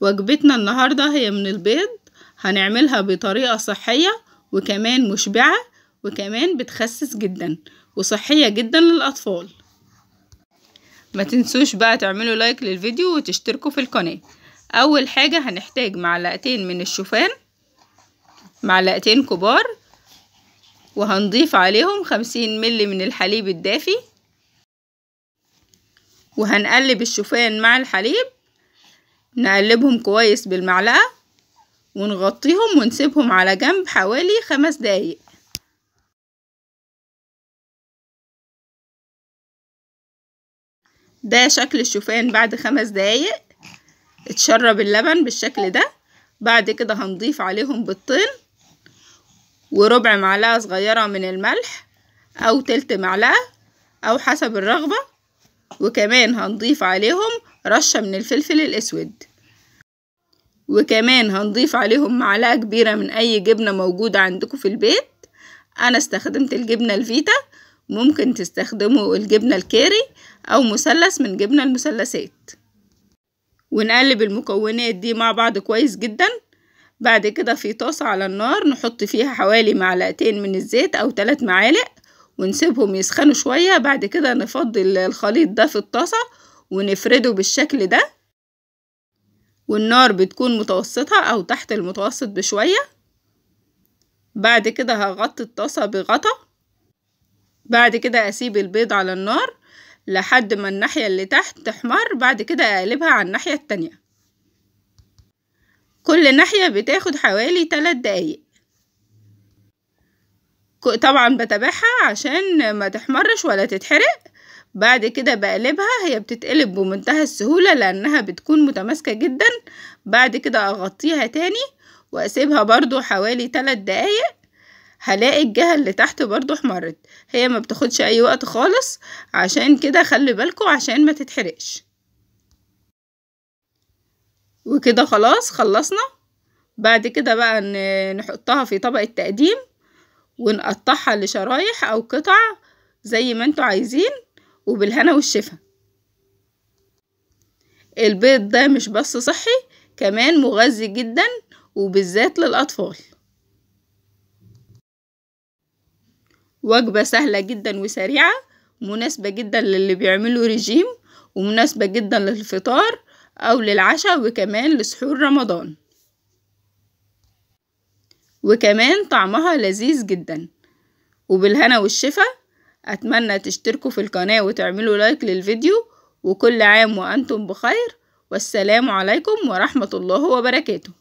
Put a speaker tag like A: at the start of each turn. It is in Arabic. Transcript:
A: وجبتنا النهاردة هي من البيض هنعملها بطريقة صحية وكمان مشبعة وكمان بتخسس جدا وصحية جدا للأطفال ما تنسوش بقى تعملوا لايك للفيديو وتشتركوا في القناة أول حاجة هنحتاج معلقتين من الشوفان معلقتين كبار وهنضيف عليهم خمسين ملي من الحليب الدافي وهنقلب الشوفان مع الحليب نقلبهم كويس بالمعلقة ونغطيهم ونسيبهم على جنب حوالي خمس دقايق ده شكل الشوفان بعد خمس دقايق اتشرب اللبن بالشكل ده بعد كده هنضيف عليهم بيضتين وربع معلقة صغيرة من الملح أو تلت معلقة أو حسب الرغبة وكمان هنضيف عليهم رشة من الفلفل الأسود وكمان هنضيف عليهم معلقة كبيرة من أي جبنة موجودة عندكم في البيت أنا استخدمت الجبنة الفيتا ممكن تستخدموا الجبنة الكاري أو مثلث من جبنة المثلثات ونقلب المكونات دي مع بعض كويس جدا بعد كده في طاسة على النار نحط فيها حوالي معلقتين من الزيت أو تلات معالق ونسيبهم يسخنوا شوية بعد كده نفضي الخليط ده في الطاسة ونفرده بالشكل ده والنار بتكون متوسطة أو تحت المتوسط بشوية بعد كده هغطي الطاسة بغطا بعد كده أسيب البيض على النار لحد ما الناحية اللي تحت تحمر بعد كده أقلبها على الناحية التانية كل ناحية بتاخد حوالي تلات دقايق طبعا بتابعها عشان ما تحمرش ولا تتحرق بعد كده بقلبها هي بتتقلب بمنتهى السهولة لأنها بتكون متماسكة جدا بعد كده أغطيها تاني وأسيبها برضو حوالي تلات دقايق هلاقي الجهة اللي تحت برضو احمرت هي ما بتاخدش أي وقت خالص عشان كده خلي بالكو عشان ما تتحرقش وكده خلاص خلصنا بعد كده بقى نحطها في طبق التقديم ونقطعها لشرايح أو قطع زي ما انتوا عايزين وبالهنا والشفا البيض ده مش بس صحي كمان مغذي جدا وبالذات للأطفال وجبة سهلة جدا وسريعة مناسبة جدا للي بيعملوا رجيم ومناسبة جدا للفطار أو للعشاء وكمان لسحور رمضان وكمان طعمها لذيذ جدا وبالهنا والشفا أتمنى تشتركوا في القناة وتعملوا لايك للفيديو وكل عام وأنتم بخير والسلام عليكم ورحمة الله وبركاته